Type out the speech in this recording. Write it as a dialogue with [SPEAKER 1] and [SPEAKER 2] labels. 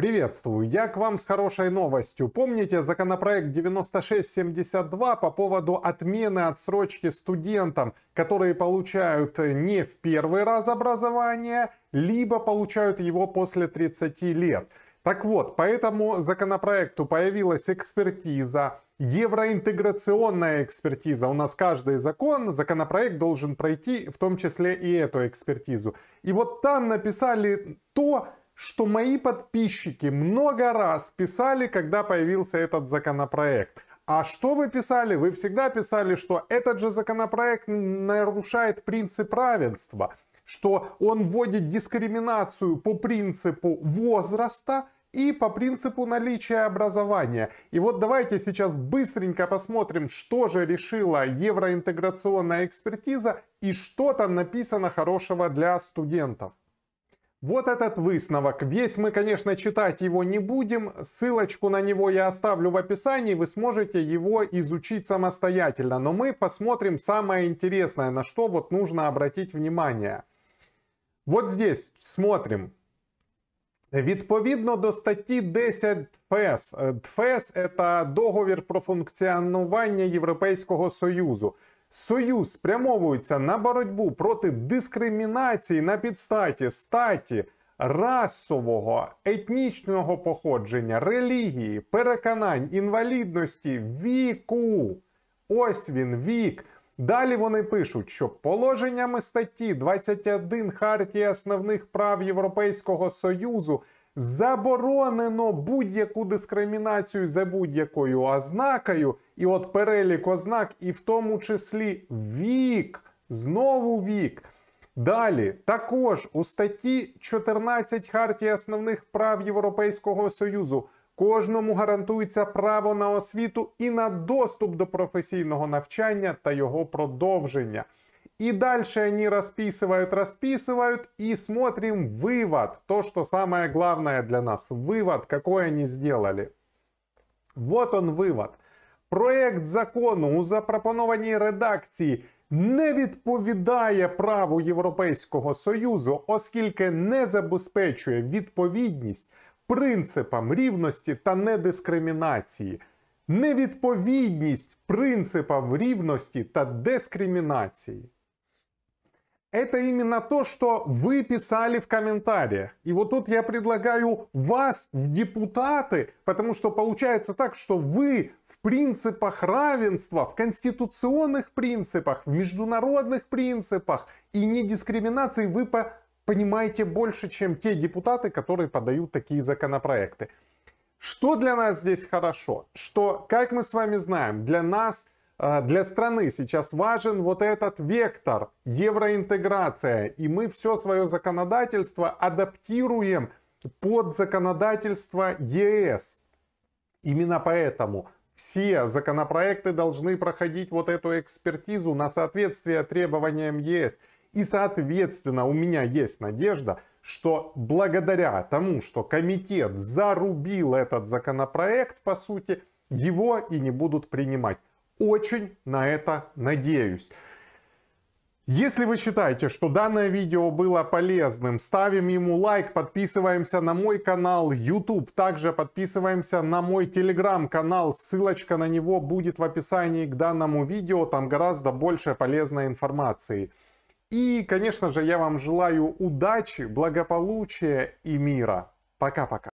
[SPEAKER 1] Приветствую, я к вам с хорошей новостью. Помните законопроект 9672 по поводу отмены отсрочки студентам, которые получают не в первый раз образование, либо получают его после 30 лет. Так вот, по этому законопроекту появилась экспертиза, евроинтеграционная экспертиза. У нас каждый закон, законопроект должен пройти, в том числе и эту экспертизу. И вот там написали то, что мои подписчики много раз писали, когда появился этот законопроект. А что вы писали? Вы всегда писали, что этот же законопроект нарушает принцип равенства, что он вводит дискриминацию по принципу возраста и по принципу наличия образования. И вот давайте сейчас быстренько посмотрим, что же решила евроинтеграционная экспертиза и что там написано хорошего для студентов. Вот этот высновок. Весь мы, конечно, читать его не будем. Ссылочку на него я оставлю в описании. Вы сможете его изучить самостоятельно. Но мы посмотрим самое интересное, на что вот нужно обратить внимание. Вот здесь смотрим. Відповідно до статті 10 ДФЕС. ДФЕС – це договір про функціонування Європейського Союзу – Союз спрямовується на боротьбу проти дискримінації на підстаті статі. Расового, етнічного походження, релігії, переконань, інвалідності, віку. Ось він вік. Далі вони пишуть, що положеннями статті 21 Хартії основних прав Європейського Союзу заборонено будь-яку дискримінацію за будь-якою ознакою, і от перелік ознак, і в тому числі вік, знову вік. Далі, також у статті 14 Хартії основних прав Європейського Союзу кожному гарантується право на освіту і на доступ до професійного навчання та його продовження. И дальше они расписывают, расписывают и смотрим вывод. То, что самое главное для нас. Вывод, какой они сделали. Вот он вивод. Проект закону у запропонованій редакції не відповідає праву Європейського Союзу, оскільки не забезпечує відповідність принципам рівності та недискримінації. Невідповідність принципам рівності та дискримінації. это именно то, что вы писали в комментариях. И вот тут я предлагаю вас в депутаты, потому что получается так, что вы в принципах равенства, в конституционных принципах, в международных принципах и недискриминации вы по понимаете больше, чем те депутаты, которые подают такие законопроекты. Что для нас здесь хорошо? Что, как мы с вами знаем, для нас – а, для страны сейчас важен вот этот вектор евроинтеграция. И мы все свое законодательство адаптируем под законодательство ЕС. Именно поэтому все законопроекты должны проходить вот эту экспертизу на соответствие требованиям ЕС. И, соответственно, у меня есть надежда, что благодаря тому, что комитет зарубил этот законопроект, по сути, его и не будут принимать. Очень на это надеюсь. Если вы считаете, что данное видео было полезным, ставим ему лайк, подписываемся на мой канал YouTube, также подписываемся на мой телеграм-канал, ссылочка на него будет в описании к данному видео, там гораздо больше полезной информации. И, конечно же, я вам желаю удачи, благополучия и мира. Пока-пока.